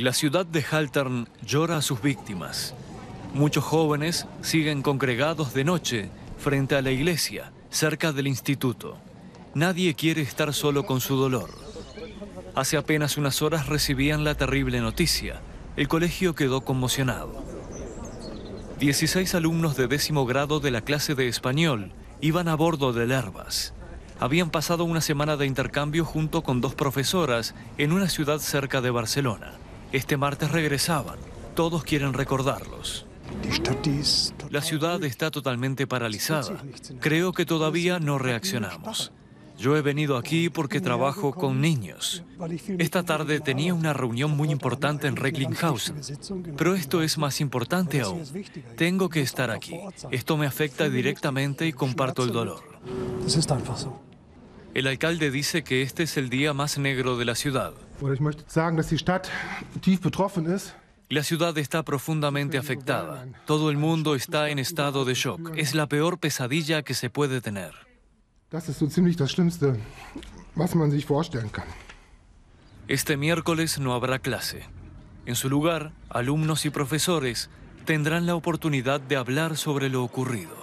La ciudad de Haltern llora a sus víctimas. Muchos jóvenes siguen congregados de noche frente a la iglesia, cerca del instituto. Nadie quiere estar solo con su dolor. Hace apenas unas horas recibían la terrible noticia. El colegio quedó conmocionado. 16 alumnos de décimo grado de la clase de español iban a bordo del Herbas. Habían pasado una semana de intercambio junto con dos profesoras en una ciudad cerca de Barcelona. Este martes regresaban. Todos quieren recordarlos. La ciudad está totalmente paralizada. Creo que todavía no reaccionamos. Yo he venido aquí porque trabajo con niños. Esta tarde tenía una reunión muy importante en Recklinghausen, pero esto es más importante aún. Tengo que estar aquí. Esto me afecta directamente y comparto el dolor. El alcalde dice que este es el día más negro de la ciudad. La ciudad está profundamente afectada. Todo el mundo está en estado de shock. Es la peor pesadilla que se puede tener. Este miércoles no habrá clase. En su lugar, alumnos y profesores tendrán la oportunidad de hablar sobre lo ocurrido.